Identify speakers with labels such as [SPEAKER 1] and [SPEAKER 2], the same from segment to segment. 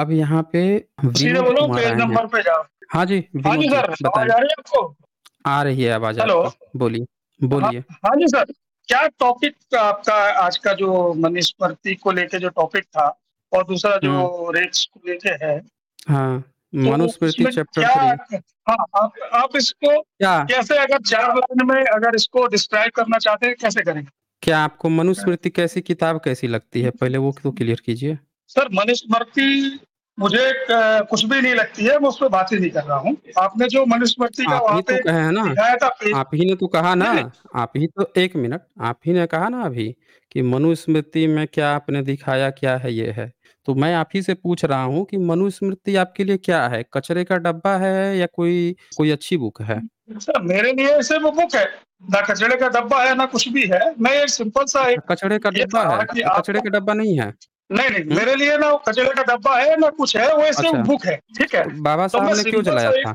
[SPEAKER 1] अब यहाँ पे सीधे बोलो पेज नंबर पे जाओ हाँ जी, हाँ जी सर आवाज आ रही है आपको आ रही है आवाज़ हेलो बोलिए, बोलिए।
[SPEAKER 2] हाँ, हाँ जी सर क्या टॉपिक आपका आज का जो मनुस्मृति को लेके जो टॉपिक था और दूसरा जो रेट्स हाँ। को लेके है
[SPEAKER 1] हाँ, तो मनुस्मृति चैप्टर क्या
[SPEAKER 2] हाँ, आप आप इसको क्या? कैसे अगर चार लाइन में अगर इसको डिस्क्राइब करना चाहते हैं कैसे करेंगे?
[SPEAKER 1] क्या आपको मनुस्मृति कैसी किताब कैसी लगती है? पहले वो तो क्लियर कीजिए।
[SPEAKER 2] सर मनीष मर्ती मुझे कुछ भी नहीं लगती है मैं उस पर बात ही नहीं कर रहा हूँ आपने जो मनीष मर्ती का आप ही तो कहे ना आप ही ने
[SPEAKER 1] तो कहा ना आप ही तो एक मिनट आप ही ने कहा ना अभी कि मनुस्मृति में क्या आपने दिखाया क्या है ये है तो मैं आप ही से पूछ रहा हूँ कि मनुस्मृति आपके लिए क्या है कचरे का डब्बा है या कोई कोई अच्छी बुक है
[SPEAKER 2] सर मेरे लिए ऐसे वो बुक है ना कचरे का डब्बा है ना कुछ भी है मैं एक सिंपल
[SPEAKER 1] सा एक कचड़े का डब्बा है तो कचड़े का डब्बा नहीं है
[SPEAKER 2] नहीं नहीं मेरे लिए ना कचरे का डब्बा है ना कुछ है वो ऐसे अच्छा। बुक है ठीक है बाबा तो साहब तो ने क्यों चलाया था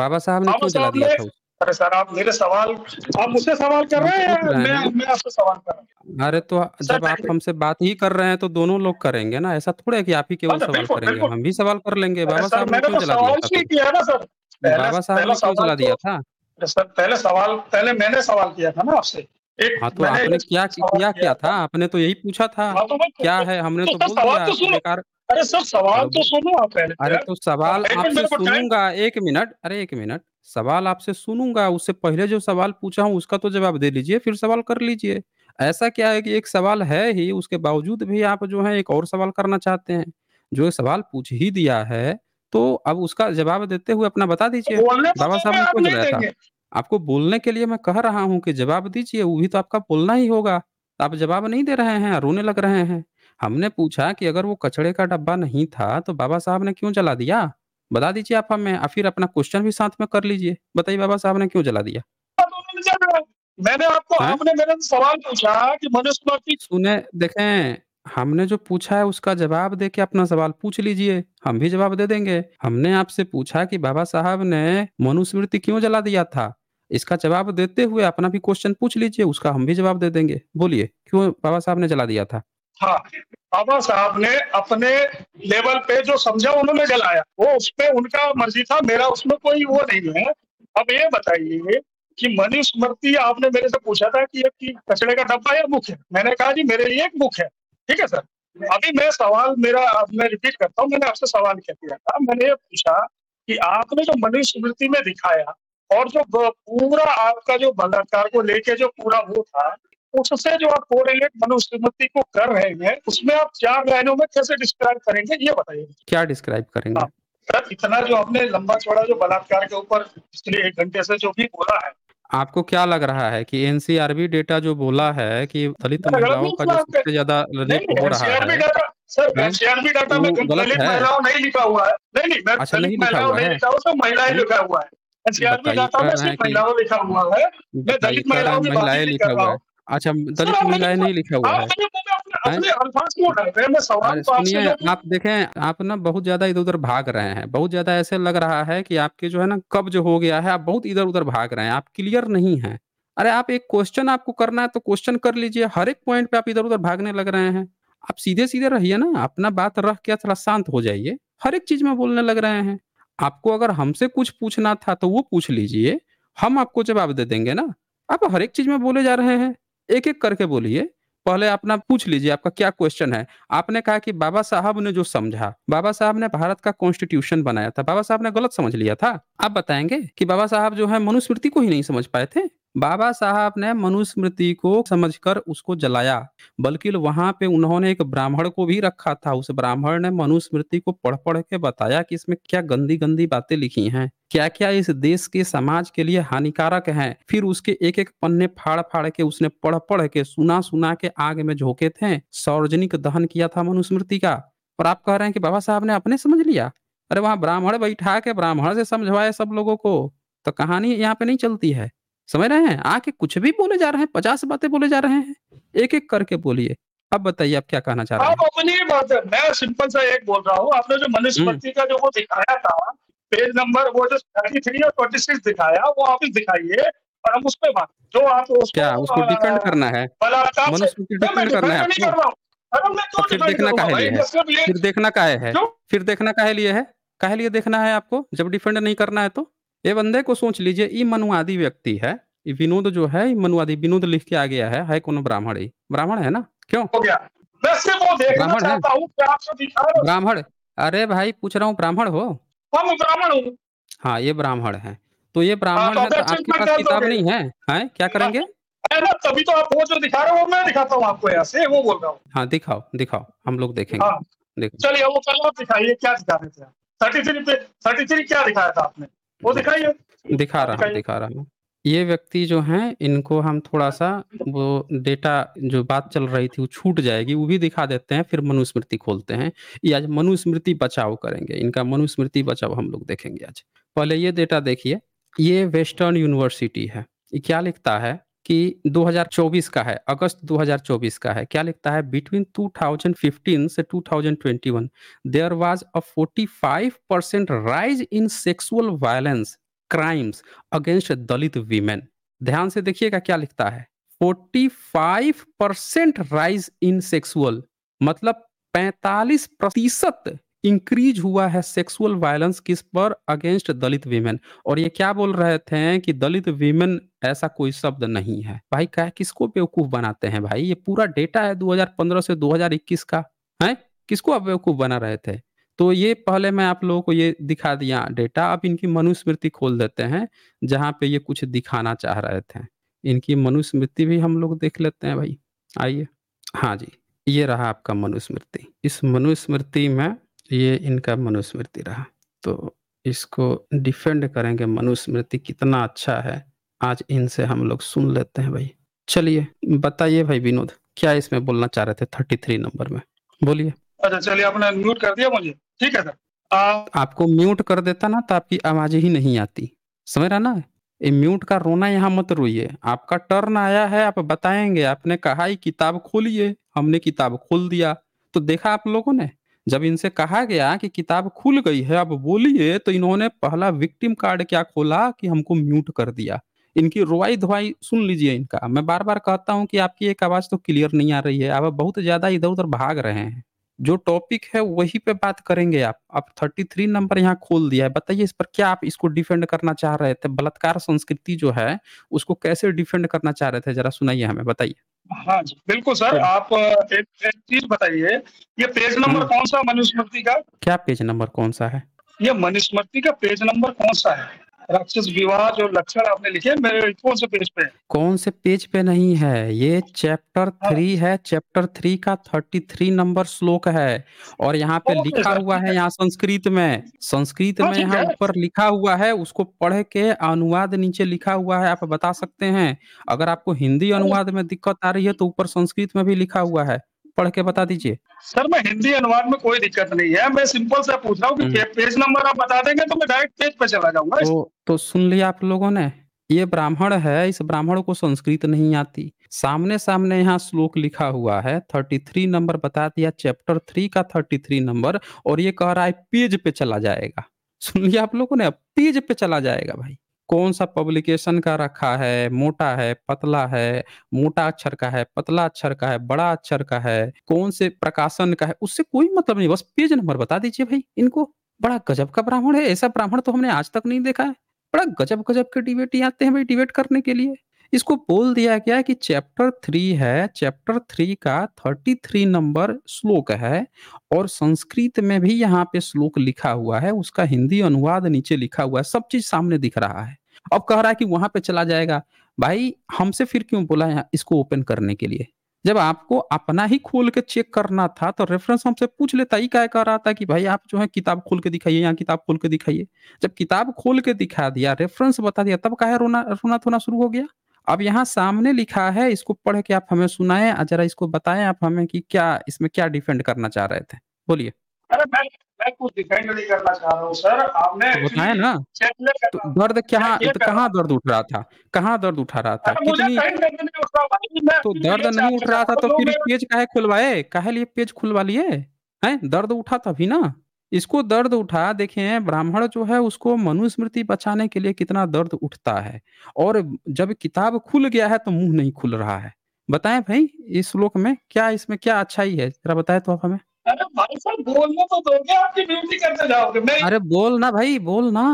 [SPEAKER 1] बाबा साहब ने क्यों चला दिया था
[SPEAKER 2] अरे सर आप मेरे सवाल आप मुझसे सवाल कर रहे हैं मैं मैं आपसे सवाल कर रहा
[SPEAKER 1] हूँ अरे तो जब आप हमसे बात ही कर रहे हैं तो दोनों लोग करेंगे ना ऐसा थोड़ा है कि आप ही केवल सवाल करेंगे हम भी सवाल कर लेंगे तो बाबा साहब ने क्यों चला दिया तो- था बाबा साहब ने क्यों चला दिया था
[SPEAKER 2] सर पहले सवाल पहले मैंने सवाल किया था ना आपसे हाँ तो आपने क्या किया
[SPEAKER 1] क्या था आपने तो यही पूछा था हाँ, तो क्या है हमने तो, तो बोल दिया तो बेकार
[SPEAKER 2] अरे सर सवाल तो
[SPEAKER 1] सुनो आप पहले अरे तो सवाल आपसे सुनूंगा एक मिनट अरे एक मिनट सवाल आपसे सुनूंगा उससे पहले जो सवाल पूछा हूँ उसका तो जवाब दे लीजिए फिर सवाल कर लीजिए ऐसा क्या है कि एक सवाल है ही उसके बावजूद भी आप जो है एक और सवाल करना चाहते हैं जो सवाल पूछ ही दिया है तो अब उसका जवाब देते हुए अपना बता दीजिए बाबा साहब ने पूछ बताया था आपको बोलने के लिए मैं कह रहा हूँ कि जवाब दीजिए, वो भी तो आपका बोलना ही होगा। तो आप जवाब नहीं दे रहे हैं, रोने लग रहे हैं। हमने पूछा कि अगर वो कचड़े का डब्बा नहीं था, तो बाबा साहब ने क्यों जला दिया? बता दीजिए आप हमें या फिर अपना क्वेश्चन भी साथ में कर लीजिए। बताइए बाबा साहब ने क्यों जला दिया?
[SPEAKER 2] मैंने आपको मेरे सवाल पूछा कि
[SPEAKER 1] मनुष्य सुने देखें, हमने जो पूछा है उसका जवाब दे के अपना सवाल पूछ लीजिए, हम भी जवाब दे देंगे। हमने आपसे पूछा कि बाबा साहब ने मनुस्मृति क्यों जला दिया था? इसका जवाब देते हुए अपना भी क्वेश्चन पूछ लीजिए उसका हम भी जवाब दे देंगे बोलिए क्यों बाबा साहब ने जला दिया था हाँ
[SPEAKER 2] बाबा साहब ने अपने लेवल पे जो समझा उन्होंने जलाया वो उस पर उनका मर्जी था मेरा उसमें कोई वो नहीं है अब ये बताइए कि मनीष मर्ती आपने मेरे से पूछा था कि ये कचड़े का डब्बा या मुख है मैंने कहा जी मेरे लिए एक मुख है ठीक है सर अभी मैं सवाल मेरा मैं रिपीट करता हूँ मैंने आपसे सवाल क्या किया था मैंने ये पूछा कि आपने जो मनीष स्मृति में दिखाया और जो पूरा आपका जो बलात्कार को लेके जो पूरा वो था उससे जो आप कोरिलेट मनुस्मृति को कर रहे हैं उसमें आप चार लाइनों में कैसे डिस्क्राइब करेंगे ये बताइए
[SPEAKER 1] क्या डिस्क्राइब करेंगे हाँ,
[SPEAKER 2] सर इतना जो आपने लंबा चौड़ा जो बलात्कार के ऊपर पिछले एक घंटे से जो भी बोला है
[SPEAKER 1] आपको क्या लग रहा है कि एनसीआरबी डेटा जो बोला है कि दलित महिलाओं का जो सबसे ज्यादा रेप हो रहा है
[SPEAKER 2] सर डाटा में दलित महिलाओं नहीं लिखा हुआ है
[SPEAKER 1] नहीं नहीं मैं अच्छा, दलित महिलाओं नहीं लिखा हुआ महिलाएं लिखा हुआ है महिलाएं नहीं लिखा हुआ है अच्छा दलित आप महिलाएं नहीं लिखा हुआ आप है तो सुनिए आप देखें आप ना बहुत ज्यादा इधर उधर भाग रहे हैं बहुत ज्यादा ऐसे लग रहा है कि आपके जो है ना कब्ज हो गया है आप बहुत इधर उधर भाग रहे हैं आप क्लियर नहीं है अरे आप एक क्वेश्चन आपको करना है तो क्वेश्चन कर लीजिए हर एक पॉइंट पे आप इधर उधर भागने लग रहे हैं आप सीधे सीधे रहिए ना अपना बात रख के थोड़ा शांत हो जाइए हर एक चीज में बोलने लग रहे हैं आपको अगर हमसे कुछ पूछना था तो वो पूछ लीजिए, हम आपको जवाब दे देंगे ना। आप हर एक चीज़ में बोले जा रहे हैं, एक-एक करके बोलिए। पहले अपना पूछ लीजिए आपका क्या क्वेश्चन है। आपने कहा कि बाबा साहब ने जो समझा, बाबा साहब ने भारत का कॉन्स्टिट्यूशन बनाया था, बाबा साहब ने गलत समझ लिया था? आप बताएंगे कि बाबा साहब जो है मनुस्मृति को ही नहीं समझ पाए थे? बाबा साहब ने मनुस्मृति को समझकर उसको जलाया बल्कि वहां पे उन्होंने एक ब्राह्मण को भी रखा था उस ब्राह्मण ने मनुस्मृति को पढ़ पढ़ के बताया कि इसमें क्या गंदी गंदी बातें लिखी हैं क्या क्या इस देश के समाज के लिए हानिकारक हैं फिर उसके एक एक पन्ने फाड़ फाड़ के उसने पढ़ पढ़ के सुना सुना के आग में झोंके थे सार्वजनिक दहन किया था मनुस्मृति का और आप कह रहे हैं कि बाबा साहब ने अपने समझ लिया अरे वहां ब्राह्मण बैठा के ब्राह्मण से समझवाए सब लोगों को तो कहानी यहाँ पे नहीं चलती है समझ रहे हैं? आके कुछ भी बोले जा रहे हैं, पचास बातें बोले जा रहे हैं, एक-एक करके बोलिए। अब बताइए आप क्या कहना चाह रहे
[SPEAKER 2] आप हैं? अपनी बात है, मैं सिंपल सा एक बोल रहा हूँ, आपने जो मनीष हम्म। का जो वो दिखाया था, पेज नंबर वो जो थर्टी थ्री और ट्वेंटी सिक्स दिखाया, वो आप दिखाइए और हम उस पे बात जो आप उसको
[SPEAKER 1] क्या उसको डिपेंड करना है? बलात्कार करना है तो
[SPEAKER 2] फिर देखना करूँगा काहे लिए है? फिर
[SPEAKER 1] देखना काहे है? फिर देखना काहे लिए है? कहे लिए देखना है आपको? जब डिफेंड नहीं करना है तो? ये बंदे को सोच लीजिए ई मनुवादी व्यक्ति है विनोद जो है मनुवादी विनोद लिख के आ गया है है कोनो ब्राह्मण ही ब्राह्मण है ना क्यों हो गया मैं सिर्फ वो देखना ब्राह्मण है चाहता
[SPEAKER 2] हूँ कि दिखा
[SPEAKER 1] ब्राह्मण अरे भाई पूछ रहा हूँ ब्राह्मण हो
[SPEAKER 2] हम ब्राह्मण हूँ
[SPEAKER 1] हाँ ये ब्राह्मण है तो ये हाँ, ब्राह्मण तो है तो आपके पास किताब नहीं है क्या हाँ। करेंगे तभी तो आप वो जो दिखा रहे हो मैं दिखाता हूँ
[SPEAKER 2] आपको यहाँ से वो बोल रहा हूँ
[SPEAKER 1] हाँ दिखाओ दिखाओ हम लोग देखेंगे हाँ
[SPEAKER 2] चलिए वो दिखाइए क्या दिखा रहे थे थर्टी थ्री थर्टी थ्री क्या दिखाया था आपने वो दिखाइए
[SPEAKER 1] दिखा रहा हूँ दिखा रहा हूँ ये व्यक्ति जो हैं इनको हम थोड़ा सा वो डेटा जो बात चल रही थी वो छूट जाएगी वो भी दिखा देते हैं फिर मनुस्मृति खोलते हैं ये आज मनुस्मृति बचाव करेंगे इनका मनुस्मृति बचाव हम लोग देखेंगे आज पहले ये डेटा देखिए ये वेस्टर्न यूनिवर्सिटी है ये क्या लिखता है कि 2024 का है अगस्त 2024 का है क्या लिखता है बिटवीन 2015 से 2021 there was a 45 percent rise in sexual violence crimes against Dalit women ध्यान से देखिएगा क्या लिखता है 45 परसेंट राइज इन सेक्सुअल मतलब 45 प्रतिशत इंक्रीज हुआ है सेक्सुअल वायलेंस किस पर अगेंस्ट दलित वीमेन और ये क्या बोल रहे थे कि दलित वीमेन ऐसा कोई शब्द नहीं है भाई क्या किसको बेवकूफ बनाते हैं भाई ये पूरा डेटा है 2015 से 2021 का है किसको आप बेवकूफ बना रहे थे तो ये पहले मैं आप लोगों को ये दिखा दिया डेटा अब इनकी मनुस्मृति खोल देते हैं जहाँ पे ये कुछ दिखाना चाह रहे थे इनकी मनुस्मृति भी हम लोग देख लेते हैं भाई आइए हाँ जी ये रहा आपका मनुस्मृति इस मनुस्मृति में ये इनका मनुस्मृति रहा तो इसको डिफेंड करेंगे मनुस्मृति कितना अच्छा है आज इनसे हम लोग सुन लेते हैं भाई चलिए बताइए भाई विनोद क्या इसमें बोलना चाह रहे थे थर्टी थ्री नंबर में बोलिए
[SPEAKER 2] अच्छा चलिए आपने म्यूट कर दिया मुझे ठीक है सर
[SPEAKER 1] आ... आपको म्यूट कर देता ना तो आपकी आवाज ही नहीं आती समझ रहा ना ये म्यूट का रोना यहाँ मत रोइए आपका टर्न आया है आप बताएंगे आपने कहा ही किताब खोलिए हमने किताब खोल दिया तो देखा आप लोगों ने जब इनसे कहा गया कि किताब खुल गई है अब बोलिए तो इन्होंने पहला विक्टिम कार्ड क्या खोला कि हमको म्यूट कर दिया इनकी रोवाई धोवाई सुन लीजिए इनका मैं बार बार कहता हूँ कि आपकी एक आवाज तो क्लियर नहीं आ रही है आप बहुत ज्यादा इधर उधर भाग रहे हैं जो टॉपिक है वही पे बात करेंगे आप आप 33 नंबर यहाँ खोल दिया है बताइए इस पर क्या आप इसको डिफेंड करना चाह रहे थे बलात्कार संस्कृति जो है उसको कैसे डिफेंड करना चाह रहे थे जरा सुनाइए हमें बताइए हाँ जी बिल्कुल
[SPEAKER 2] सर हाँ। आप एक, एक चीज बताइए ये पेज नंबर हम्म। कौन सा मनुस्मृति का
[SPEAKER 1] क्या पेज नंबर कौन सा है
[SPEAKER 2] ये मनुस्मृति का पेज नंबर कौन सा है राक्षस विवाह जो लक्षण आपने लिखे मेरे कौन से पेज पे
[SPEAKER 1] कौन से पेज पे नहीं है ये चैप्टर थ्री हाँ। है चैप्टर थ्री का थर्टी थ्री नंबर श्लोक है और यहाँ पे लिखा हुआ है यहाँ संस्कृत में संस्कृत हाँ, में यहाँ ऊपर लिखा हुआ है उसको पढ़ के अनुवाद नीचे लिखा हुआ है आप बता सकते हैं अगर आपको हिंदी हाँ, अनुवाद में दिक्कत आ रही है तो ऊपर संस्कृत में भी लिखा हुआ है पढ़ के बता दीजिए सर मैं हिंदी अनुवाद में कोई दिक्कत नहीं है मैं सिंपल से
[SPEAKER 2] पूछ रहा हूँ हम्म। पेज नंबर आप बता देंगे तो मैं डायरेक्ट पेज पे चला जाऊंगा
[SPEAKER 1] तो, तो सुन लिया आप लोगों ने ये ब्राह्मण है इस ब्राह्मण को संस्कृत नहीं आती सामने सामने यहाँ श्लोक लिखा हुआ है थर्टी थ्री नंबर बता दिया चैप्टर थ्री का थर्टी थ्री नंबर और ये कह रहा है पेज पे चला जाएगा सुन लिया आप लोगों ने पेज पे चला जाएगा भाई कौन सा पब्लिकेशन का रखा है मोटा है पतला है मोटा अक्षर का है पतला अक्षर का है बड़ा अक्षर का है कौन से प्रकाशन का है उससे कोई मतलब नहीं बस पेज नंबर बता दीजिए भाई इनको बड़ा गजब का ब्राह्मण है ऐसा ब्राह्मण तो हमने आज तक नहीं देखा है बड़ा गजब गजब के डिबेट आते हैं भाई डिबेट करने के लिए इसको बोल दिया गया कि चैप्टर थ्री है चैप्टर थ्री का थर्टी थ्री नंबर श्लोक है और संस्कृत में भी यहाँ पे श्लोक लिखा हुआ है उसका हिंदी अनुवाद नीचे लिखा हुआ है सब चीज सामने दिख रहा है अब कह रहा है कि वहां पे चला जाएगा भाई हमसे फिर क्यों बोला यहाँ इसको ओपन करने के लिए जब आपको अपना ही खोल के चेक करना था तो रेफरेंस हमसे पूछ लेता ही क्या कह रहा था कि भाई आप जो है किताब खोल के दिखाइए यहाँ किताब खोल के दिखाइए जब किताब खोल के दिखा दिया रेफरेंस बता दिया तब कहे रोना रोना थोना शुरू हो गया अब यहाँ सामने लिखा है इसको पढ़ के आप हमें सुनाए जरा इसको बताएं आप हमें कि क्या इसमें क्या डिफेंड करना चाह रहे थे बोलिए अरे मैं मैं कुछ
[SPEAKER 2] डिफेंड नहीं करना चाह रहा हूँ सर आपने तो बताए ना
[SPEAKER 1] तो दर्द कहाँ तो कहाँ दर्द उठ रहा था कहाँ दर्द उठा रहा था कितनी
[SPEAKER 2] तो दर्द नहीं उठ रहा तो था तो फिर
[SPEAKER 1] पेज कहे खुलवाए काहे लिए पेज खुलवा लिए है दर्द उठा तभी ना इसको दर्द उठा देखें ब्राह्मण जो है उसको मनुस्मृति बचाने के लिए कितना दर्द उठता है और जब किताब खुल गया है तो मुंह नहीं खुल रहा है बताएं भाई इस श्लोक में क्या इसमें क्या अच्छाई है जरा बताए तो आप हमें अरे भाई साहब बोलने तो दोगे आपकी ड्यूटी करते जाओगे मैं अरे बोल ना भाई बोल ना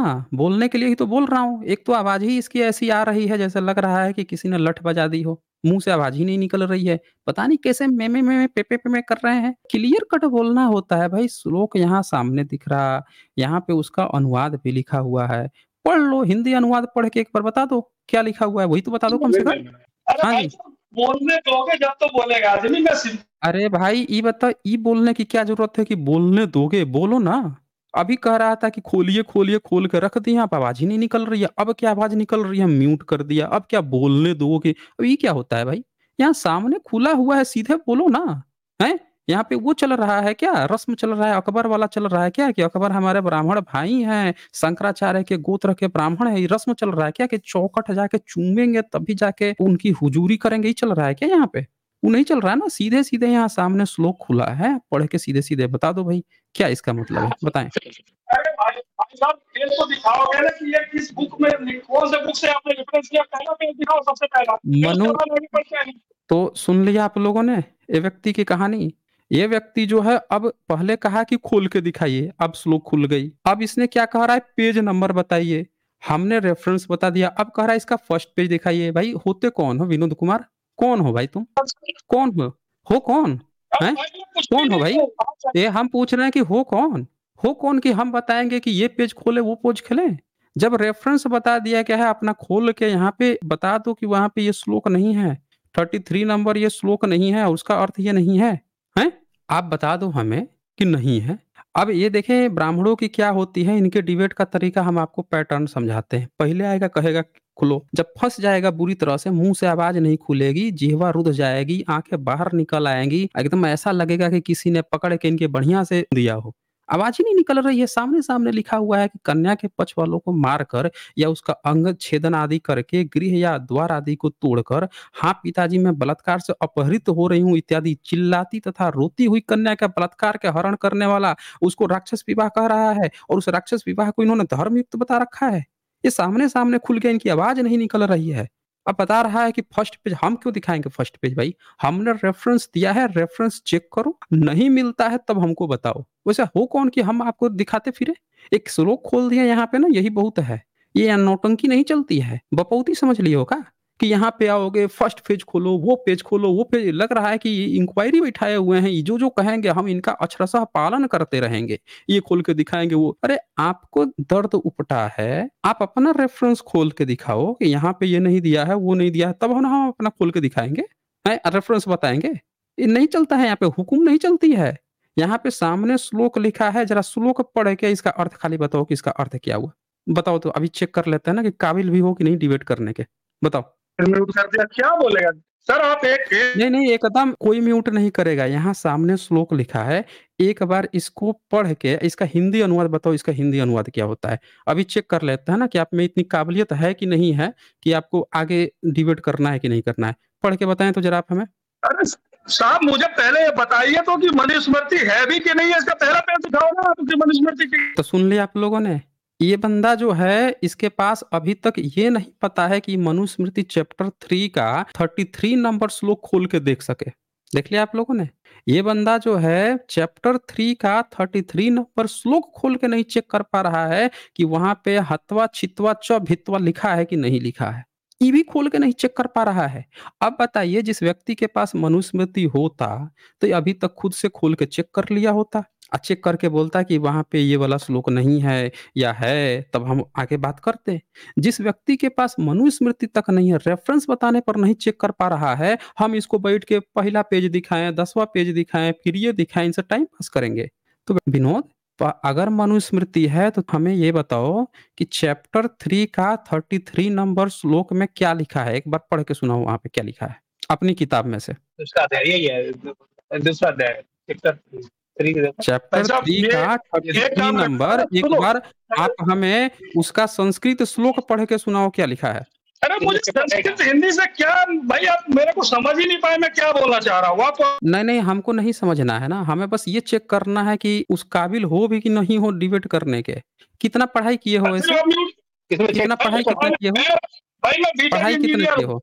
[SPEAKER 1] बोलने के लिए ही तो बोल रहा हूँ एक तो आवाज ही इसकी ऐसी आ रही है जैसे लग रहा है कि किसी ने लठ बजा दी हो मुंह से आवाज ही नहीं निकल रही है पता नहीं कैसे मेमे मेमे पेपे पे में कर रहे हैं क्लियर कट बोलना होता है भाई श्लोक यहाँ सामने दिख रहा यहाँ पे उसका अनुवाद भी लिखा हुआ है पढ़ लो हिंदी अनुवाद पढ़ के एक बार बता दो क्या लिखा हुआ है वही तो बता दो कम से कम हाँ जी बोलने दोगे जब तो बोलेगा आदमी मैं अरे भाई ये बता ये बोलने की क्या जरूरत है कि बोलने दोगे बोलो ना अभी कह रहा था कि खोलिए खोलिए खोल कर रख दिया आप आवाज ही नहीं निकल रही है अब क्या आवाज निकल रही है म्यूट कर दिया अब क्या बोलने दोगे अब ये क्या होता है भाई यहाँ सामने खुला हुआ है सीधे बोलो ना है यहाँ पे वो चल रहा है क्या रस्म चल रहा है अकबर वाला चल रहा है क्या कि अकबर हमारे ब्राह्मण भाई हैं शंकराचार्य के गोत्र के ब्राह्मण है ये रस्म चल रहा है क्या कि चौकट जाके चूमेंगे तभी जाके उनकी हुजूरी करेंगे ही चल रहा है क्या यहाँ पे वो नहीं चल रहा है ना सीधे सीधे यहाँ सामने श्लोक खुला है पढ़ के सीधे सीधे बता दो भाई क्या इसका मतलब है बताए
[SPEAKER 2] तो,
[SPEAKER 1] तो सुन लिया आप लोगों ने ये व्यक्ति की कहानी ये व्यक्ति जो है अब पहले कहा कि खोल के दिखाइए अब श्लोक खुल गई अब इसने क्या कह रहा है पेज नंबर बताइए हमने रेफरेंस बता दिया अब कह रहा है इसका फर्स्ट पेज दिखाइए भाई होते कौन हो विनोद कुमार कौन हो भाई तुम कौन हो हो कौन है कौन हो भाई ये हम पूछ रहे हैं कि हो कौन हो कौन कि हम बताएंगे कि ये पेज खोले वो पेज खोले जब रेफरेंस बता दिया क्या है अपना खोल के यहाँ पे बता दो कि वहां पे ये श्लोक नहीं है थर्टी थ्री नंबर ये श्लोक नहीं है उसका अर्थ ये नहीं है आप बता दो हमें कि नहीं है। अब ये देखें ब्राह्मणों की क्या होती है, इनके डिबेट का तरीका हम आपको पैटर्न समझाते हैं। पहले आएगा कहेगा खुलो, जब फंस जाएगा बुरी तरह से मुंह से आवाज़ नहीं खुलेगी, जिहवा रुद जाएगी, आंखें बाहर निकल आएंगी एकदम ऐसा लगेगा कि किसी ने पकड़ के इनके बढ़िया से दिया हो। आवाज ही नहीं निकल रही है सामने सामने लिखा हुआ है कि कन्या के पक्ष वालों को मारकर या उसका अंग छेदन आदि करके गृह या द्वार आदि को तोड़कर हाँ पिताजी मैं बलात्कार से अपहृत हो रही हूँ इत्यादि चिल्लाती तथा रोती हुई कन्या का बलात्कार के हरण करने वाला उसको राक्षस विवाह कह रहा है और उस राक्षस विवाह को इन्होंने धर्मयुक्त बता रखा है ये सामने सामने खुल के इनकी आवाज नहीं निकल रही है अब बता रहा है कि फर्स्ट पेज हम क्यों दिखाएंगे फर्स्ट पेज भाई हमने रेफरेंस दिया है रेफरेंस चेक करो नहीं मिलता है तब हमको बताओ वैसे हो कौन कि हम आपको दिखाते फिरे एक श्लोक खोल दिया यहाँ पे ना यही बहुत है ये नौटंकी नहीं चलती है बपौती समझ लियो का कि यहाँ पे आओगे फर्स्ट पेज खोलो वो पेज खोलो वो पेज लग रहा है कि ये इंक्वायरी बैठाए हुए हैं जो जो कहेंगे हम इनका अक्षरशः पालन करते रहेंगे ये खोल के दिखाएंगे वो अरे आपको दर्द उपटा है आप अपना रेफरेंस खोल के दिखाओ कि यहाँ पे ये नहीं दिया है वो नहीं दिया है तब हम हम अपना खोल के दिखाएंगे रेफरेंस बताएंगे नहीं चलता है यहाँ पे हुकुम नहीं चलती है यहाँ पे सामने श्लोक लिखा है जरा श्लोक पढ़ के इसका अर्थ खाली बताओ कि इसका अर्थ क्या हुआ बताओ तो अभी चेक कर लेते हैं ना कि काबिल भी हो कि नहीं डिबेट करने के बताओ म्यूट कर दिया क्या बोलेगा सर आप एक, एक नहीं नहीं एकदम कोई म्यूट नहीं करेगा यहाँ सामने श्लोक लिखा है एक बार इसको पढ़ के इसका हिंदी अनुवाद बताओ इसका हिंदी अनुवाद क्या होता है अभी चेक कर लेते हैं ना कि आप में इतनी काबिलियत है कि नहीं है कि आपको आगे डिबेट करना है कि नहीं करना है पढ़ के बताएं तो जरा आप हमें अरे
[SPEAKER 2] साहब मुझे पहले बताइए तो कि मनुस्मृति है भी कि नहीं है इसका पहला पेज दिखाओ ना तो मनुस्मृति
[SPEAKER 1] तो सुन लिया आप लोगों ने ये बंदा जो है इसके पास अभी तक ये नहीं पता है कि मनुस्मृति चैप्टर थ्री का थर्टी थ्री नंबर श्लोक खोल के देख सके देख लिया आप लोगों ने ये बंदा जो है चैप्टर थ्री का थर्टी थ्री नंबर श्लोक खोल के नहीं चेक कर पा रहा है कि वहां पे हतवा छितवा च भितवा लिखा है कि नहीं लिखा है ये भी खोल के नहीं चेक कर पा रहा है अब बताइए जिस व्यक्ति के पास मनुस्मृति होता तो अभी तक खुद से खोल के चेक कर लिया होता चेक करके बोलता कि वहाँ पे ये वाला श्लोक नहीं है या है, तब हम आगे बात करते। जिस व्यक्ति के पास मनुस्मृति तक नहीं है, रेफ़रेंस बताने पर नहीं चेक कर पा रहा है, हम इसको बैठ के पहला पेज दिखाएं दसवा पेज दिखाएं फिर ये दिखाएं इनसे टाइम पास करेंगे। तो विनोद अगर मनुस्मृति है तो हमें ये बताओ कि चैप्टर थ्री का थर्टी थ्री नंबर श्लोक में क्या लिखा है? एक बार पढ़ के सुनाओ वहाँ पे क्या लिखा है, अपनी किताब में से।
[SPEAKER 2] यही है, दूसरा अध्याय, चैप्टर
[SPEAKER 1] चैप्टर अच्छा, थ्री का थर्टी नंबर एक बार आप हमें उसका संस्कृत श्लोक पढ़ के सुनाओ क्या लिखा है
[SPEAKER 2] अरे मुझे संस्कृत हिंदी से क्या भाई आप मेरे को समझ ही नहीं पाए मैं क्या बोलना चाह रहा
[SPEAKER 1] हूँ नहीं नहीं हमको नहीं समझना है ना हमें बस ये चेक करना है कि उस काबिल हो भी कि नहीं हो डिबेट करने के कितना पढ़ाई किए हो ऐसे कितना पढ़ाई कितना किए हो पढ़ाई कितना किए हो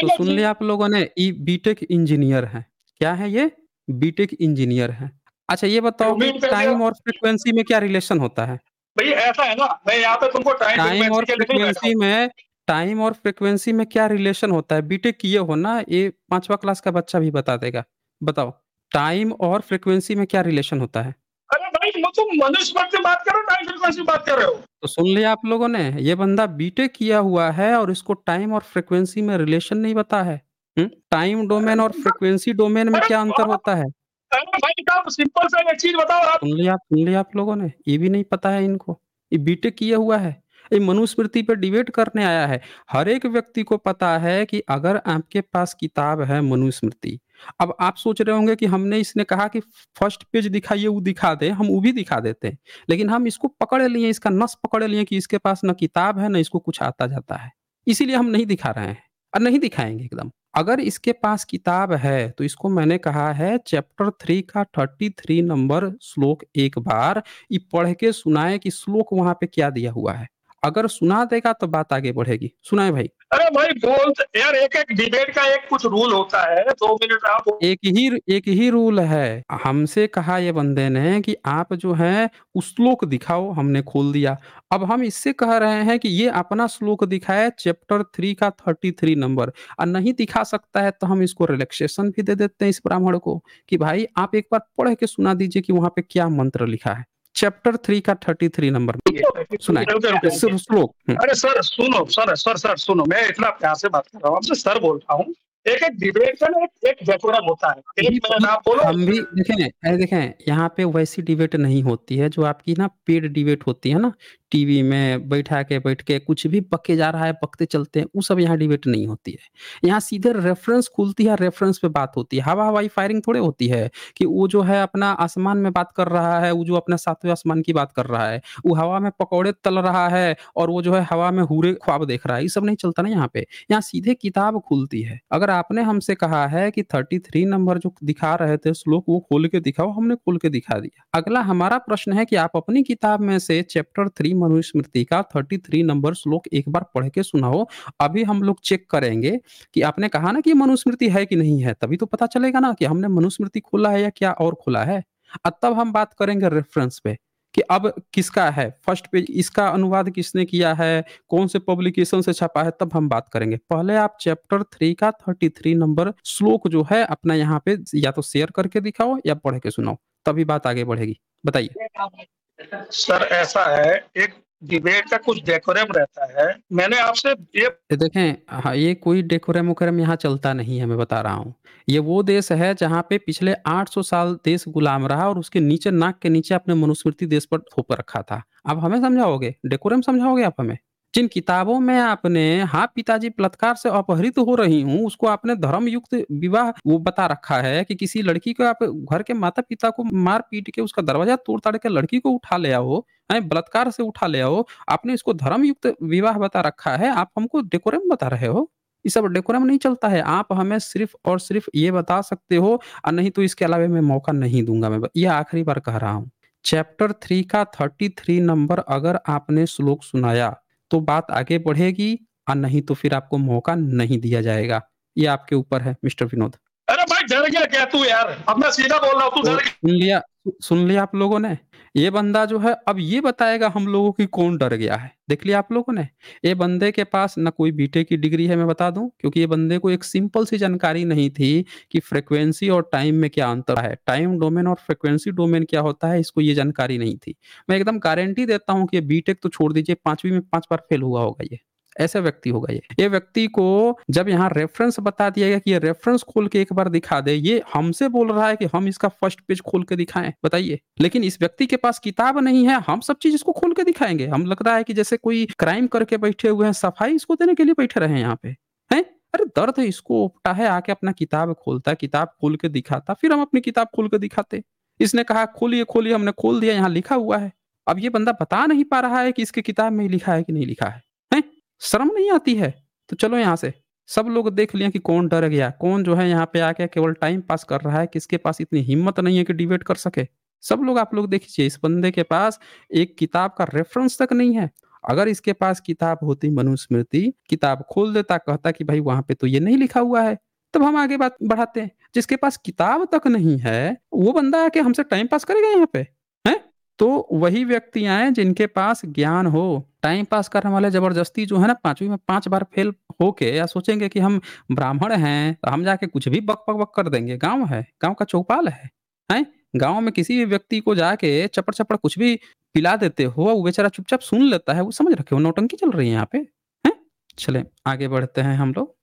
[SPEAKER 1] तो सुन लिया आप लोगों ने बीटेक इंजीनियर है क्या है ये बीटेक इंजीनियर है अच्छा ये बताओ कि टाइम और फ्रीक्वेंसी में क्या रिलेशन होता है भैया ऐसा है ना मैं यहाँ पे तुमको टाइम और फ्रीक्वेंसी में टाइम और फ्रीक्वेंसी में क्या रिलेशन होता है बीटेक किए हो ना ये पांचवा क्लास का बच्चा भी बता देगा बताओ टाइम और फ्रीक्वेंसी में क्या रिलेशन होता है
[SPEAKER 2] अरे भाई तुम मनुष्य से बात टाइम फ्रीक्वेंसी बात कर रहे हो
[SPEAKER 1] तो सुन लिया आप लोगों ने ये बंदा बीटेक किया हुआ है और इसको टाइम और फ्रीक्वेंसी में रिलेशन नहीं बता है टाइम हम्म, डोमेन और फ्रीक्वेंसी डोमेन में क्या अंतर होता है भाई काम सिंपल सा एक चीज बताओ आप सुन लिया सुन लिया आप लोगों ने ये भी नहीं पता है इनको ये बीटेक किया हुआ है ये मनुस्मृति पर डिबेट करने आया है हर एक व्यक्ति को पता है कि अगर आपके पास किताब है मनुस्मृति अब आप सोच रहे होंगे कि हमने इसने कहा कि फर्स्ट पेज दिखाइए वो दिखा दे हम वो भी दिखा देते हैं लेकिन हम इसको पकड़ लिए इसका नस पकड़ लिए कि इसके पास न किताब है न इसको कुछ आता जाता है इसीलिए हम नहीं दिखा रहे हैं और नहीं दिखाएंगे एकदम अगर इसके पास किताब है तो इसको मैंने कहा है चैप्टर थ्री का थर्टी थ्री नंबर श्लोक एक बार ये पढ़ के सुनाए कि श्लोक वहां पे क्या दिया हुआ है अगर सुना देगा तो बात आगे बढ़ेगी सुनाए भाई अरे
[SPEAKER 2] भाई बोल तो, यार एक एक डिबेट का एक कुछ रूल होता है
[SPEAKER 1] दो मिनट आप एक ही एक ही रूल है हमसे कहा ये बंदे ने कि आप जो है उस श्लोक दिखाओ हमने खोल दिया अब हम इससे कह रहे हैं कि ये अपना श्लोक दिखाए चैप्टर थ्री का थर्टी थ्री नंबर और नहीं दिखा सकता है तो हम इसको रिलैक्सेशन भी दे देते हैं इस ब्राह्मण को कि भाई आप एक बार पढ़ के सुना दीजिए कि वहां पे क्या मंत्र लिखा है चैप्टर थ्री का थर्टी थ्री नंबर
[SPEAKER 2] सुना अरे सर सुनो सर सर सर सुनो मैं इतना प्यार से बात कर रहा हूँ आपसे सर बोल रहा हूँ एक एक डिबेट एक एक डेकोरम होता है एक आप बोलो हम
[SPEAKER 1] भी देखें अरे देखें यहाँ पे वैसी डिबेट नहीं होती है जो आपकी ना पेड डिबेट होती है ना टीवी में बैठा के बैठ के कुछ भी पके जा रहा है पकते चलते हैं वो सब यहाँ डिबेट नहीं होती है यहाँ सीधे रेफरेंस खुलती है रेफरेंस पे बात होती है हवा हवाई फायरिंग थोड़े होती है कि वो जो है अपना आसमान में बात कर रहा है वो जो अपने सातवें आसमान की बात कर रहा है वो हवा में पकौड़े तल रहा है और वो जो है हवा में हूरे ख्वाब देख रहा है ये सब नहीं चलता ना यहाँ पे यहाँ सीधे किताब खुलती है अगर पर आपने हमसे कहा है कि 33 नंबर जो दिखा रहे थे श्लोक वो खोल के दिखाओ हमने खोल के दिखा दिया अगला हमारा प्रश्न है कि आप अपनी किताब में से चैप्टर थ्री मनुस्मृति का 33 नंबर श्लोक एक बार पढ़ के सुनाओ अभी हम लोग चेक करेंगे कि आपने कहा ना कि मनुस्मृति है कि नहीं है तभी तो पता चलेगा ना कि हमने मनुस्मृति खोला है या क्या और खोला है तब हम बात करेंगे रेफरेंस पे कि अब किसका है फर्स्ट पेज इसका अनुवाद किसने किया है कौन से पब्लिकेशन से छपा है तब हम बात करेंगे पहले आप चैप्टर थ्री का थर्टी थ्री नंबर श्लोक जो है अपना यहाँ पे या तो शेयर करके दिखाओ या पढ़ के सुनाओ तभी बात आगे बढ़ेगी बताइए सर
[SPEAKER 2] ऐसा है एक डिबेट का कुछ डेकोरम रहता है। मैंने आपसे ये ये
[SPEAKER 1] तो देखें हाँ, ये कोई डेकोरम वेकोरम यहाँ चलता नहीं है मैं बता रहा हूँ। ये वो देश है जहाँ पे पिछले 800 साल देश गुलाम रहा और उसके नीचे नाक के नीचे अपने मनुस्मृति देश पर थोप रखा था। अब हमें समझाओगे? डेकोरम समझाओगे आप हमें? जिन किताबों में आपने हाँ, पिताजी बलात्कार से अपहरित हो रही हूँ, उसको आपने धर्म युक्त विवाह वो बता रखा है कि किसी लड़की को आप घर के माता-पिता को मार-पीट के उसका दरवाजा तोड़ताड़ के लड़की को उठा ले आओ। बलात्कार से उठा ले आओ आपने इसको धर्म युक्त विवाह बता रखा है आप हमको डेकोरम बता रहे हो ये सब डेकोरम नहीं चलता है आप हमें सिर्फ और सिर्फ ये बता सकते हो और नहीं तो इसके अलावा मैं मौका नहीं दूंगा मैं ये आखिरी बार कह रहा हूँ चैप्टर थ्री का थर्टी थ्री नंबर अगर आपने श्लोक सुनाया तो बात आगे बढ़ेगी और नहीं तो फिर आपको मौका नहीं दिया जाएगा ये आपके ऊपर है मिस्टर विनोद
[SPEAKER 2] अरे भाई डर गया क्या तू यार अब मैं सीधा बोल रहा हूँ तू
[SPEAKER 1] डर गया सुन लिया आप लोगों ने? ये बंदा जो है अब ये बताएगा हम लोगों की कौन डर गया है। देख लिया आप लोगों ने? ये बंदे के पास ना कोई बीटेक की डिग्री है मैं बता दूं क्योंकि ये बंदे को एक सिंपल सी जानकारी नहीं थी कि फ्रीक्वेंसी और टाइम में क्या अंतर है। टाइम डोमेन और फ्रीक्वेंसी डोमेन क्या होता है इसको ये जानकारी नहीं थी। मैं एकदम गारंटी देता हूँ कि बीटेक तो छोड़ दीजिए पांचवी में पांच बार फेल हुआ होगा ये। ऐसा व्यक्ति होगा ये ये व्यक्ति को जब यहाँ रेफरेंस बता दिया गया कि ये रेफरेंस खोल के एक बार दिखा दे ये हमसे बोल रहा है कि हम इसका फर्स्ट पेज खोल के दिखाएं बताइए लेकिन इस व्यक्ति के पास किताब नहीं है हम सब चीज इसको खोल के दिखाएंगे हम लग रहा है कि जैसे कोई क्राइम करके बैठे हुए हैं सफाई इसको देने के लिए बैठे रहे हैं यहाँ पे है अरे दर्द है इसको उपटा है आके अपना किताब खोलता किताब खोल के दिखाता फिर हम अपनी किताब खोल के दिखाते इसने कहा खोलिए खोलिए हमने खोल दिया यहाँ लिखा हुआ है अब ये बंदा बता नहीं पा रहा है कि इसके किताब में लिखा है कि नहीं लिखा है शर्म नहीं आती है तो चलो यहाँ से सब लोग देख लिया कि कौन डर गया कौन जो है यहाँ पे आके केवल टाइम पास कर रहा है किसके पास इतनी हिम्मत नहीं है कि डिबेट कर सके सब लोग आप लोग देखिए इस बंदे के पास एक किताब का रेफरेंस तक नहीं है अगर इसके पास किताब होती मनुस्मृति किताब खोल देता कहता कि भाई वहां पे तो ये नहीं लिखा हुआ है तब हम आगे बात बढ़ाते हैं जिसके पास किताब तक नहीं है वो बंदा आके हमसे टाइम पास करेगा यहाँ पे है तो वही व्यक्ति आए जिनके पास ज्ञान हो टाइम पास करने वाले जबरदस्ती जो है ना पांचवी में पांच बार फेल होके या सोचेंगे कि हम ब्राह्मण हैं तो हम जाके कुछ भी बक बक बक कर देंगे गांव है गांव का चौपाल है हैं गांव में किसी भी व्यक्ति को जाके चपड़ चपड़ कुछ भी पिला देते हो वो बेचारा चुपचाप सुन लेता है वो समझ रखे हो नौटंकी चल रही है यहाँ पे हैं चले आगे
[SPEAKER 2] बढ़ते हैं हम लोग